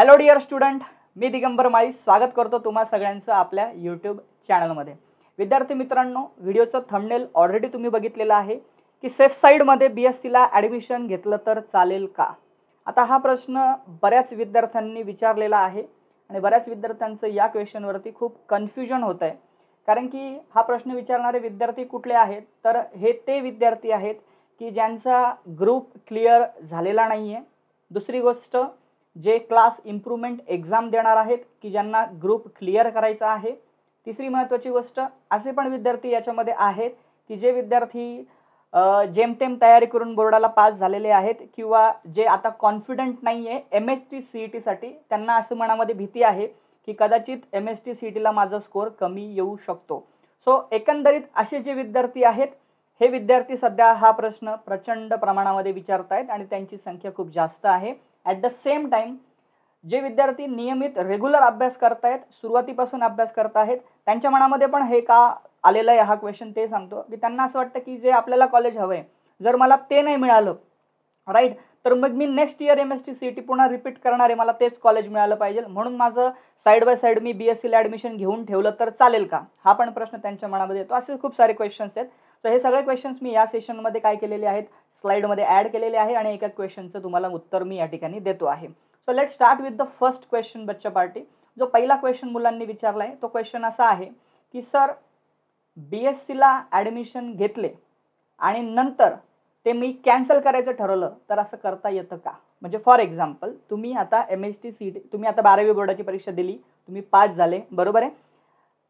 hello dear student मी दिगंबर माळी स्वागत करतो तुम्हा सगळ्यांचं आपल्या यूट्यूब चॅनलमध्ये विद्यार्थी मित्रांनो व्हिडिओचं थंबनेल ऑलरेडी तुम्ही बघितलेलं आहे की सेफ साईडमध्ये बी एस सीला ॲडमिशन घेतलं तर चालेल का आता हा प्रश्न बऱ्याच विद्यार्थ्यांनी विचारलेला आहे आणि बऱ्याच विद्यार्थ्यांचं या क्वेश्चनवरती खूप कन्फ्युजन होतं आहे कारण की हा प्रश्न विचारणारे विद्यार्थी कुठले आहेत तर हे ते विद्यार्थी आहेत की ज्यांचा ग्रुप क्लिअर झालेला नाही आहे दुसरी गोष्ट जे क्लास इम्प्रूव्हमेंट एक्झाम देणार आहेत की ज्यांना ग्रुप क्लिअर करायचा आहे तिसरी महत्त्वाची गोष्ट असे पण विद्यार्थी याच्यामध्ये आहेत की जे विद्यार्थी जेमतेम तयारी करून बोर्डाला पास झालेले आहेत किंवा जे आता कॉन्फिडंट नाही आहे M S T C E टीसाठी त्यांना असं मनामध्ये भीती आहे की कदाचित M S T C E टीला माझा स्कोअर कमी येऊ शकतो सो एकंदरीत असे जे विद्यार्थी आहेत हे विद्यार्थी सध्या हा प्रश्न प्रचंड प्रमाणामध्ये विचारत आहेत आणि त्यांची संख्या खूप जास्त आहे ॲट द सेम टाईम जे विद्यार्थी नियमित रेग्युलर अभ्यास करतायत सुरुवातीपासून अभ्यास आहेत त्यांच्या मनामध्ये पण हे का आलेलं आहे हा क्वेश्चन ते सांगतो की त्यांना असं वाटतं की जे आपल्याला कॉलेज हवं आहे जर मला ते नाही मिळालं राईट तर मग मी next year M S T C T पुन्हा रिपीट करणार आहे मला तेच कॉलेज मिळालं पाहिजे म्हणून माझं साईड बाय साईड मी बी एस सीला ॲडमिशन घेऊन ठेवलं तर चालेल का हा पण प्रश्न त्यांच्या मनामध्ये येतो असे खूप सारे क्वेश्चन्स आहेत तर हे सगळे क्वेश्चन्स मी या सेशनमध्ये काय केलेले आहेत स्लाईडमध्ये ॲड केलेले आहे आणि एका क्वेश्चनचं तुम्हाला उत्तर मी या ठिकाणी देतो आहे so let start with the first question बच्चा पार्टी जो पहिला क्वेश्चन मुलांनी विचारला आहे तो क्वेश्चन असा आहे की सर बी एस सीला ॲडमिशन घेतले आणि नंतर ते मी कॅन्सल करायचं ठरवलं तर असं करता येतं का म्हणजे फॉर एक्झाम्पल तुम्ही आता एम एस टी सी तुम्ही आता बारावी बोर्डाची परीक्षा दिली तुम्ही पास झाले बरोबर आहे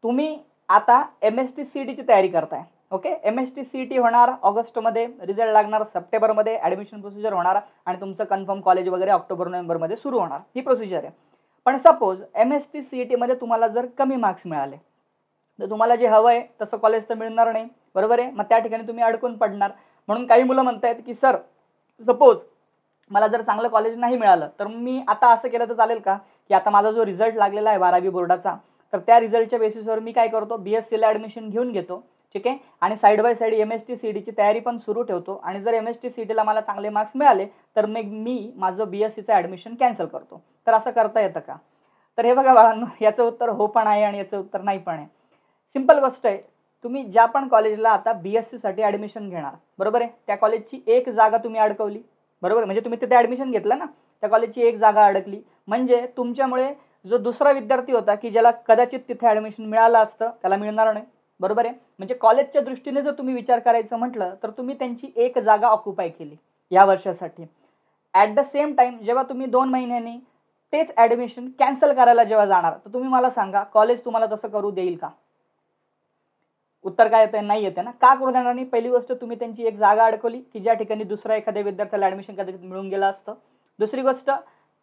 तुम्ही आता एम एस टी सी डीची तयारी करताय okay M S T C T होणार ऑगस्टमध्ये रिझल्ट लागणार सप्टेंबरमध्ये ॲडमिशन प्रोसिजर होणार आणि तुमचं कन्फर्म कॉलेज वगैरे ऑक्टोबर नोव्हेंबरमध्ये सुरू होणार ही प्रोसिजर आहे पण suppose M S T C E टीमध्ये तुम्हाला जर कमी मार्क्स मिळाले तर तुम्हाला जे हवं आहे तसं कॉलेज तर मिळणार नाही बरोबर आहे मग त्या ठिकाणी तुम्ही अडकून पडणार म्हणून काही मुलं म्हणत आहेत की सर सपोज मला जर चांगलं कॉलेज नाही मिळालं तर मी आता असं केलं तर चालेल का की आता माझा जो रिझल्ट लागलेला आहे बारावी बोर्डाचा तर त्या रिझल्टच्या बेसिसवर मी काय करतो बी एस सीला ॲडमिशन घेऊन घेतो ठीक आहे आणि side by side M S T C डीची तयारी पण सुरू ठेवतो आणि जर एम एस टी सी डीला मला चांगले मार्क्स मिळाले तर मग मी माझं बी एस सीचं ॲडमिशन कॅन्सल करतो तर असं करता येतं का तर हे बघा बाळांनो याचं उत्तर हो पण आहे आणि याचं उत्तर नाही पण आहे सिम्पल गोष्ट आहे तुम्ही ज्या पण कॉलेजला आता बी एस सीसाठी ॲडमिशन घेणार बरोबर आहे त्या कॉलेजची एक जागा तुम्ही अडकवली बरोबर म्हणजे तुम्ही तिथे ॲडमिशन घेतलं ना त्या कॉलेजची एक जागा अडकली म्हणजे तुमच्यामुळे जो दुसरा विद्यार्थी होता की ज्याला कदाचित तिथे ॲडमिशन मिळालं असतं त्याला मिळणार नाही बरोबर आहे म्हणजे कॉलेजच्या दृष्टीने जर तुम्ही विचार करायचं म्हटलं तर तुम्ही त्यांची एक जागा ऑक्युपाय केली या वर्षासाठी ऍट द सेम टाइम जेव्हा तुम्ही दोन महिन्यांनी तेच ऍडमिशन कॅन्सल करायला जेव्हा जाणार तर तुम्ही मला सांगा कॉलेज तुम्हाला तसं करू देईल का उत्तर काय येतं नाही येते ना का करू देणार नाही पहिली गोष्ट तुम्ही त्यांची एक जागा अडकवली की ज्या ठिकाणी दुसऱ्या एखाद्या विद्यार्थ्याला ऍडमिशन कदाचित मिळून गेलं असतं दुसरी गोष्ट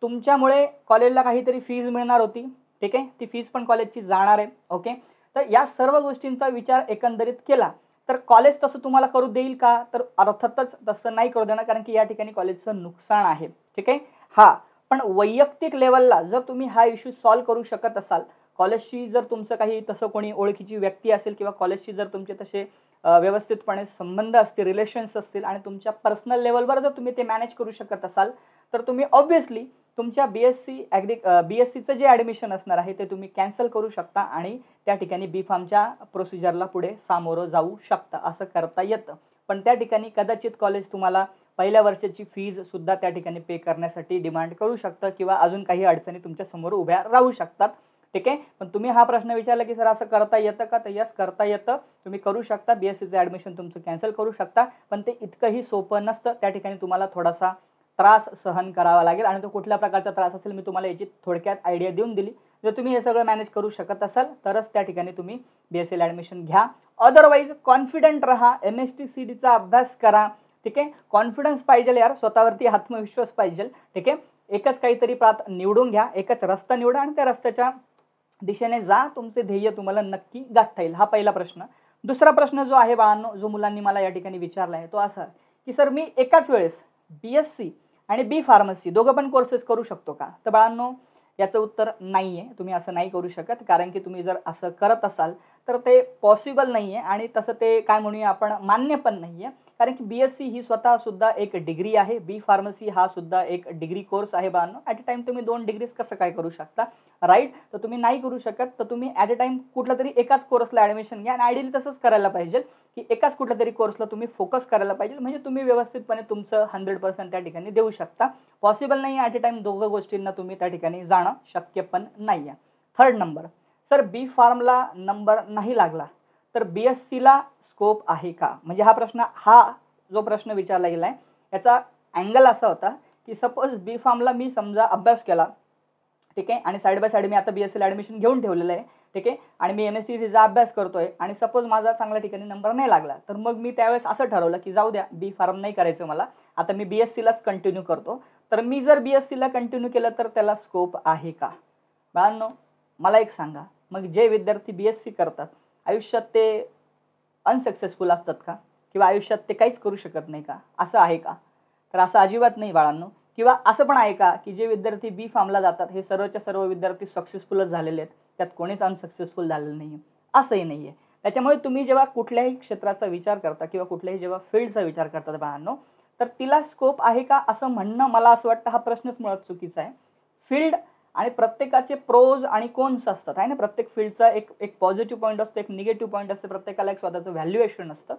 तुमच्यामुळे कॉलेजला काहीतरी फीज मिळणार होती ठीक आहे ती फीज पण कॉलेजची जाणार आहे ओके तर या सर्व गोष्टींचा विचार एकंदरीत केला तर कॉलेज तसं तुम्हाला करू देईल का तर अर्थातच तसं नाही करू देणार कारण की या ठिकाणी कॉलेजचं नुकसान आहे ठीक आहे हा पण वैयक्तिक लेवलला जर तुम्ही हा इश्यू सॉल्व्ह करू शकत असाल कॉलेजशी जर तुमचं काही तसं कोणी ओळखीची व्यक्ती असेल किंवा कॉलेजशी जर तुमचे तसे व्यवस्थितपणे संबंध असतील रिलेशन्स असतील आणि तुमच्या पर्सनल लेवलवर जर तुम्ही ते मॅनेज करू शकत असाल तर तुम्ही ऑब्व्हियसली तुमच्या B S C agri B S सीचं जे ॲडमिशन असणार आहे ते तुम्ही कॅन्सल करू शकता आणि त्या ठिकाणी बी फार्मच्या प्रोसिजरला पुढे सामोरं जाऊ शकता असं करता येतं पण त्या ठिकाणी कदाचित कॉलेज तुम्हाला पहिल्या वर्षाची फीजसुद्धा त्या ठिकाणी पे करण्यासाठी डिमांड करू शकतं किंवा अजून काही अडचणी तुमच्यासमोर उभ्या राहू शकतात ठीक आहे पण तुम्ही हा प्रश्न विचारला की सर असं करता येतं का तर यस करता येतं तुम्ही करू शकता बी एस सीचं ॲडमिशन तुमचं कॅन्सल करू शकता पण ते इतकंही सोपं नसतं त्या ठिकाणी तुम्हाला थोडासा त्रास सहन करावा लागेल आणि तो कुठल्या प्रकारचा त्रास असेल मी तुम्हाला याची थोडक्यात आयडिया देऊन दिली जर तुम्ही हे सगळं मॅनेज करू शकत असाल तरच त्या ठिकाणी तुम्ही बी एस सीला ॲडमिशन घ्या अदरवाईज कॉन्फिडंट राहा एम एस टी सी डीचा अभ्यास करा ठीक आहे कॉन्फिडन्स पाहिजे यार स्वतःवरती आत्मविश्वास पाहिजे ठीक आहे एकच काहीतरी प्रात निवडून घ्या एकच रस्ता निवडा आणि त्या रस्त्याच्या दिशेने जा तुमचे ध्येय तुम्हाला नक्की गाठता येईल हा पहिला प्रश्न दुसरा प्रश्न जो आहे बाळांनो जो मुलांनी मला या ठिकाणी विचारला आहे तो असा की सर मी एकाच वेळेस बी एस सी आणि बी फार्मसी दोघं पण कोर्सेस करू शकतो का तर बाळांनो याचं उत्तर नाही आहे तुम्ही असं नाही करू शकत कारण की तुम्ही जर असं करत असाल तर ते पॉसिबल नाही आहे आणि तसं ते काय म्हणूया आपण मान्य पण नाही आहे कारण की बी एस सी ही स्वतः सुद्धा एक डिग्री आहे बी फार्मसी हा सुद्धा एक डिग्री कोर्स आहे बांधव ॲट अ टाईम तुम्ही दोन डिग्रीज कसं काय करू शकता राईट तर तुम्ही नाही करू शकत तर तुम्ही ॲट अ टाईम कुठल्या तरी एकाच कोर्सला ॲडमिशन घ्या आणि आयडियली तसंच करायला पाहिजे की एकाच कुठल्या तरी कोर्सला तुम्ही फोकस करायला पाहिजे म्हणजे तुम्ही व्यवस्थितपणे तुमचं हंड्रेड पर्सेंट त्या ठिकाणी देऊ शकता पॉसिबल नाही ॲट अ टाईम दोघं गोष्टींना तुम्ही त्या ठिकाणी जाणं शक्य पण नाही आहे थर्ड नंबर सर बी फार्मला नंबर नाही लागला तर बी एस सीला स्कोप आहे का म्हणजे हा प्रश्न हा जो प्रश्न विचारला गेला आहे याचा अँगल असा होता की सपोज बी फार्मला मी समजा अभ्यास केला ठीक आहे आणि साईड बाय साईड मी आता बी एस सीला ॲडमिशन घेऊन ठेवलेलं आहे ठीक आहे आणि मी एम एस सी सीचा अभ्यास करतो आहे आणि सपोज माझा चांगल्या ठिकाणी नंबर नाही लागला तर मग मी त्यावेळेस असं ठरवलं की जाऊ द्या बी फार्म नाही करायचं मला आता मी बी एस सीलाच कंटिन्यू करतो तर मी जर बी एस सीला कंटिन्यू केलं तर त्याला स्कोप आहे का बाळांनो मला एक सांगा मग जे विद्यार्थी बी एस सी करतात आयुष्यात ते अनसक्सेसफुल असतात का किंवा आयुष्यात ते काहीच करू शकत नाही का असं आहे का तर असं अजिबात नाही बाळांनो किंवा असं पण आहे का की जे विद्यार्थी बी फार्मला जातात हे सर्वच्या सर्व विद्यार्थी सक्सेसफुलच झालेले आहेत त्यात कोणीच अनसक्सेसफुल झालेलं नाही आहे असंही नाही आहे त्याच्यामुळे तुम्ही जेव्हा कुठल्याही क्षेत्राचा विचार करता किंवा कुठल्याही जेव्हा फील्डचा विचार करता बाळांनो तर तिला स्कोप आहे का असं म्हणणं मला असं वाटतं हा प्रश्नच मुळात चुकीचा आहे फील्ड आणि प्रत्येकाचे प्रोज आणि कोन्स असतात आहे ना प्रत्येक फील्डचा एक एक पॉझिटिव्ह पॉईंट असतो एक निगेटिव्ह पॉईंट असतो प्रत्येकाला एक स्वतःचं व्हॅल्युएशन असतं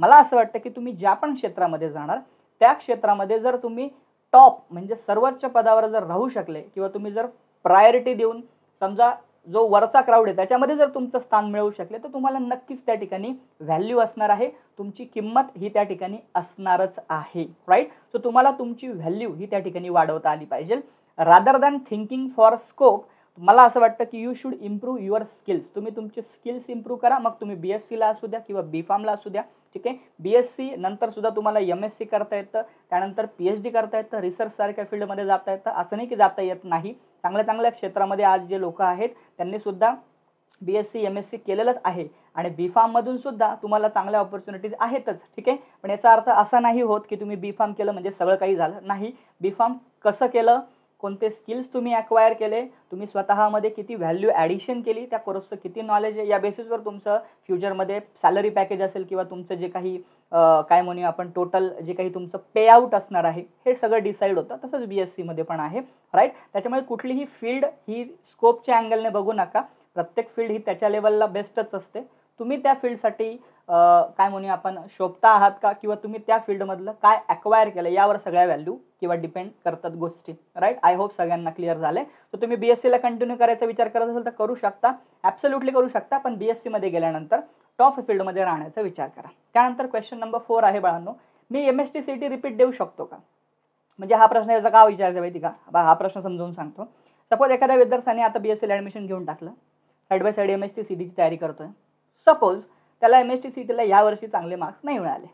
मला असं वाटतं की तुम्ही ज्या पण क्षेत्रामध्ये जाणार त्या क्षेत्रामध्ये जर तुम्ही टॉप म्हणजे सर्वोच्च पदावर जर राहू शकले किंवा तुम्ही जर प्रायोरिटी देऊन समजा जो वरचा क्राऊड आहे त्याच्यामध्ये जर तुमचं स्थान मिळवू शकले तर तुम्हाला नक्कीच त्या ठिकाणी व्हॅल्यू असणार आहे तुमची किंमत ही त्या ठिकाणी असणारच आहे राईट सो तुम्हाला तुमची व्हॅल्यू ही त्या ठिकाणी वाढवता आली पाहिजे rather than thinking for scope मला असं वाटतं की you should improve your skills तुम्ही तुमचे स्किल्स इम्प्रूव्ह करा मग तुम्ही बी एस सीला असू द्या किंवा बी फार्मला असू द्या ठीक आहे बी एस सी नंतर सुद्धा तुम्हाला एम एस सी करता येतं त्यानंतर पी एच डी करता येतं रिसर्चसारख्या फील्डमध्ये जाता येतं असं नाही की जाता येत नाही चांगल्या चांगल्या क्षेत्रामध्ये आज जे लोक आहेत त्यांनी सुद्धा B S C M S C केलेलंच आहे आणि बी फार्ममधून सुद्धा तुम्हाला चांगल्या ऑपॉर्च्युनिटीज आहेतच ठीक आहे पण याचा अर्थ असा नाही होत की तुम्ही बी फार्म केलं म्हणजे सगळं काही झालं नाही बी फार्म कसं केलं कोणते स्किल्स तुम्ही अक्वायर केले तुम्ही स्वतःमध्ये किती व्हॅल्यू ॲडिशन केली त्या कोर्सचं किती नॉलेज आहे या बेसिसवर तुमचं फ्युचरमध्ये सॅलरी पॅकेज असेल किंवा तुमचं जे काही काय म्हणूया आपण टोटल जे काही तुमचं पे असणार आहे हे सगळं डिसाईड होतं तसंच बी एस सीमध्ये पण आहे राईट त्याच्यामुळे कुठलीही फील्ड ही स्कोपच्या अँगलने बघू नका प्रत्येक फील्ड ही त्याच्या लेवलला बेस्टच असते तुम्ही त्या फील्डसाठी काय म्हणूया आपण शोभता आहात का किंवा तुम्ही त्या फील्डमधलं काय अक्वायर केलं यावर सगळ्या व्हॅल्यू किंवा डिपेंड करतात गोष्टी राईट आय होप सगळ्यांना क्लिअर झाले तर तुम्ही बी एस सीला कंटिन्यू करायचा विचार करत असेल तर करू शकता ॲब्सोल्युटली करू शकता पण बी एस सीमध्ये गेल्यानंतर टॉप फील्डमध्ये राहण्याचा विचार करा त्यानंतर क्वेश्चन नंबर फोर आहे बाळांनो मी M S T C T repeat देऊ शकतो का म्हणजे हा प्रश्न याचा का विचारायचा माहिती का बा हा प्रश्न समजून सांगतो सपोज एखाद्या विद्यार्थ्याने आता बी एस सीला ॲडमिशन घेऊन टाकलं side by side M S T C टीची तयारी करतोय सपोज त्याला एम एस टी सी टीला यावर्षी चांगले मार्क्स नाही मिळाले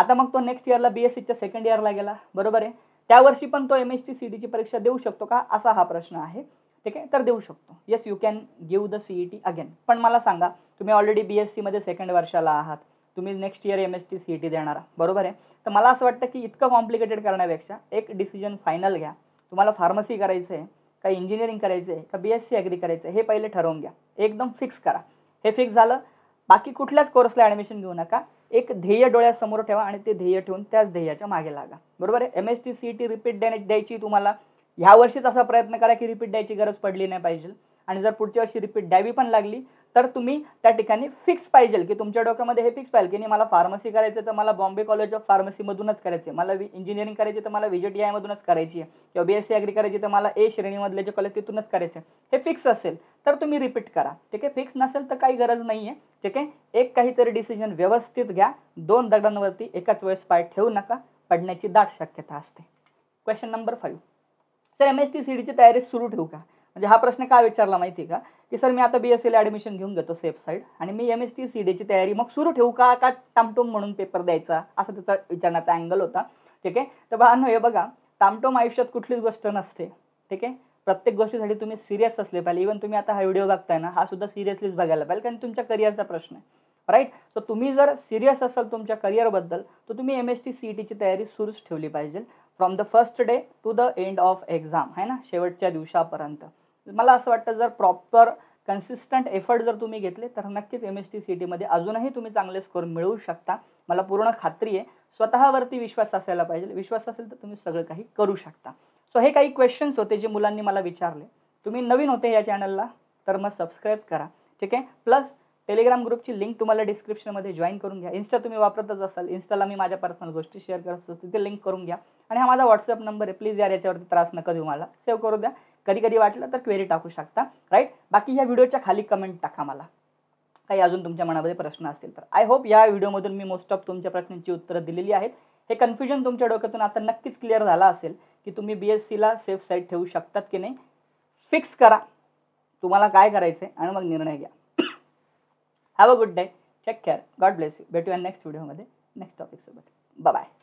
आता मग तो नेक्स्ट इयरला बी एस सीच्या सेकंड इयरला गेला बरोबर आहे त्या वर्षी पण तो एम एस टी सी टीची परीक्षा देऊ शकतो का असा हा प्रश्न आहे ठीक आहे तर देऊ शकतो yes you can give the C E T again पण मला सांगा तुम्ही ऑलरेडी बी एस सीमध्ये सेकंड वर्षाला आहात तुम्ही next year M S T C E T देणार बरोबर आहे तर मला असं वाटतं की इतकं कॉम्प्लिकेटेड करण्यापेक्षा एक डिसिजन फायनल घ्या तुम्हाला फार्मसी करायचं आहे का इंजिनिअरिंग करायचं आहे का बी एस सी ॲग्री करायचं आहे हे पहिले ठरवून घ्या एकदम फिक्स करा हे फिक्स झालं बाकी कुठल्याच कोर्सला ॲडमिशन घेऊ नका एक ध्येय डोळ्यासमोर ठेवा आणि ते ध्येय ठेवून त्याच ध्येयाच्या मागे लागा बरोबर आहे M S T C T repeat द्यायची तुम्हाला ह्या वर्षीच असा प्रयत्न करा की रिपीट द्यायची गरज पडली नाही पाहिजे आणि जर पुढच्या वर्षी रिपीट द्यावी पण लागली तर तुम्ही त्या ठिकाणी फिक्स पाहिजे की तुमच्या डोक्यामध्ये हे फिक्स पाहिजे की नाही मला फार्मसी करायचं तर मला बॉम्बे कॉलेज ऑफ फार्मसीमधूनच करायचे मला इंजिनिअरिंग करायची तर मला व्हिजे टी आयमधूनच करायची आहे किंवा बी एस सी ॲग्री करायची तर मला ए श्रेणीमधले जे कॉलेज तिथूनच करायचे हे फिक्स असेल तर तुम्ही रिपीट करा ठीक आहे फिक्स नसेल तर काही गरज नाही आहे ठीक आहे एक काहीतरी डिसिजन व्यवस्थित घ्या दोन दगडांवरती एकाच वेळेस पाय ठेवू नका पडण्याची दाट शक्यता असते question number five sir M S T C डीची तयारी सुरू ठेवू का म्हणजे हा प्रश्न का विचारला माहिती आहे का की सर मी आता बी एस सीला ॲडमिशन घेऊन घेतो सेफ साईड आणि मी एम एस टी सी डीची तयारी मग सुरू ठेवू का का टामटोम म्हणून पेपर द्यायचा असा त्याचा विचारण्याचा अँगल होता ठीक आहे तर बाळांनो हे बघा टामटोम आयुष्यात कुठलीच गोष्ट नसते ठीक आहे प्रत्येक गोष्टीसाठी तुम्ही सिरियस असले पाहिजे इव्हन तुम्ही आता हा व्हिडिओ बघताय ना हा सुद्धा सिरियसलीच बघायला पाहिजे कारण तुमच्या करिअरचा प्रश्न आहे राईट सो तुम्ही जर सिरियस असाल तुमच्या करिअरबद्दल तर तुम्ही एम एस टी सी टीची तयारी सुरूच ठेवली पाहिजे from the first day to the end of exam आहे ना शेवटच्या दिवसापर्यंत मला असं वाटतं जर प्रॉपर कन्सिस्टंट एफर्ट जर तुम्ही घेतले तर नक्कीच एम एस टी सी टीमध्ये अजूनही तुम्ही चांगले स्कोर मिळवू शकता मला पूर्ण खात्री आहे स्वतःवरती विश्वास असायला पाहिजे विश्वास असेल तर तुम्ही सगळं काही करू शकता सो हे काही क्वेश्चन्स होते जे मुलांनी मला विचारले तुम्ही नवीन होते या चॅनलला तर मग सबस्क्राईब करा ठीक आहे प्लस टेलिग्राम ग्रुपची लिंक तुम्हाला डिस्क्रिप्शनमध्ये जॉईन करून घ्या इन्स्टा तुम्ही वापरतच असाल इन्स्टाला मी माझ्या पर्सनल गोष्टी शेअर करत असतो तिथे लिंक करून घ्या आणि हा माझा व्हॉट्सअप नंबर आहे प्लीज यार याच्यावरती त्रास नका देऊ मला सेव्ह करू द्या कधी कधी वाटलं तर क्वेरी टाकू शकता राईट बाकी या व्हिडिओच्या खाली कमेंट टाका मला काही अजून तुमच्या मनामध्ये प्रश्न असतील तर आय होप या व्हिडिओमधून मी मोस्ट ऑफ तुमच्या प्रश्नांची उत्तरं दिलेली आहेत हे कन्फ्युजन तुमच्या डोक्यातून आता नक्कीच क्लिअर झाला असेल की तुम्ही बी एस सीला सेफ साईड ठेवू शकतात की नाही फिक्स करा तुम्हाला काय करायचं आहे आणि मग निर्णय घ्या have a good day check care God bless you भेटूया नेक्स्ट व्हिडिओमध्ये नेक्स्ट टॉपिकसोबत बाय